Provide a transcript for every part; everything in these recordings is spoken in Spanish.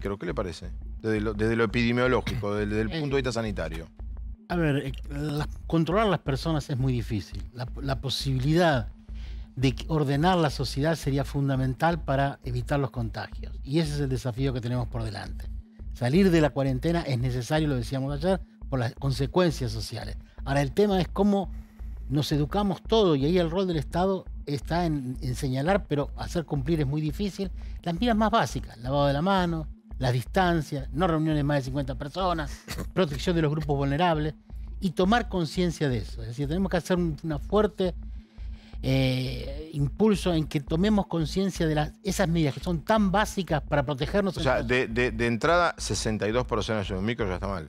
¿qué le parece? Desde lo, epidemiológico, desde el punto de vista sanitario. A ver, eh, controlar las personas es muy difícil. La, posibilidad de ordenar la sociedad sería fundamental para evitar los contagios. Y ese es el desafío que tenemos por delante. Salir de la cuarentena es necesario, lo decíamos ayer, por las consecuencias sociales. Ahora, el tema es cómo nos educamos todo y ahí el rol del Estado está en, señalar, pero hacer cumplir es muy difícil. Las miras más básicas, lavado de la mano, las distancias, no reuniones más de 50 personas, protección de los grupos vulnerables y tomar conciencia de eso. Es decir, tenemos que hacer un una fuerte eh, impulso en que tomemos conciencia de las, esas medidas que son tan básicas para protegernos. O sea, de, entrada, 62 personas en un micro ya está mal.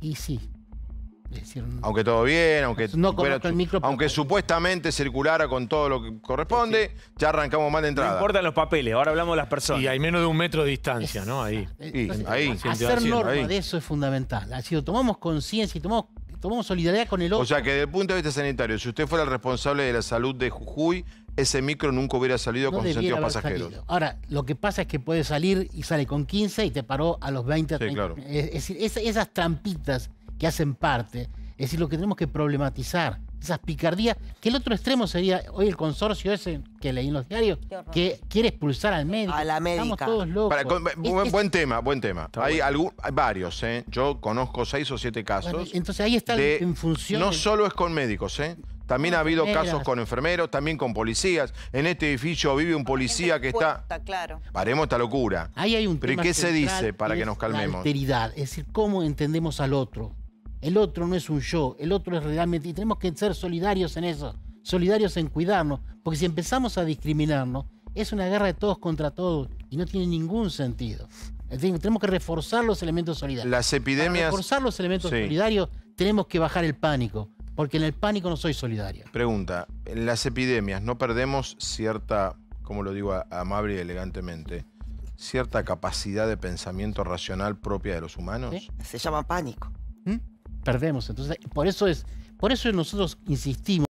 Y sí, aunque todo bien, aunque, supuestamente circulara con todo lo que corresponde, ya arrancamos mal de entrada. No importan los papeles, ahora hablamos de las personas. Y hay menos de un metro de distancia, ¿no? Ahí. Hacer norma de eso es fundamental. Ha sido tomamos conciencia y tomamos, solidaridad con el otro. O sea que desde el punto de vista sanitario, si usted fuera el responsable de la salud de Jujuy, ese micro nunca hubiera salido con sentidos pasajeros. Ahora, lo que pasa es que puede salir y sale con 15 y te paró a los 20. 30. Es, decir, esas trampitas que hacen parte, es decir, lo que tenemos que problematizar, esas picardías, que el otro extremo sería hoy el consorcio ese que leí en los diarios, que quiere expulsar al médico. A la médica. Estamos todos locos. buen, tema, buen tema. Hay, varios, ¿eh? Yo conozco seis o siete casos. entonces ahí está en función... No solo es con médicos, ¿eh? También ha habido casos con enfermeros, también con policías. En este edificio vive un policía que está... Claro. Paremos esta locura. Ahí hay un Pero tema pero qué se dice para que nos calmemos? La alteridad, es decir, cómo entendemos al otro. El otro no es un yo, el otro es realmente... Y tenemos que ser solidarios en eso, solidarios en cuidarnos, porque si empezamos a discriminarnos, es una guerra de todos contra todos y no tiene ningún sentido. tenemos que reforzar los elementos solidarios. Las epidemias... Para reforzar los elementos solidarios tenemos que bajar el pánico, porque en el pánico no soy solidario. Pregunta, en las epidemias no perdemos cierta, como lo digo amable y elegantemente, cierta capacidad de pensamiento racional propia de los humanos. ¿Eh? Se llama pánico. ¿Mm? perdemos. Entonces, por eso es, por eso nosotros insistimos.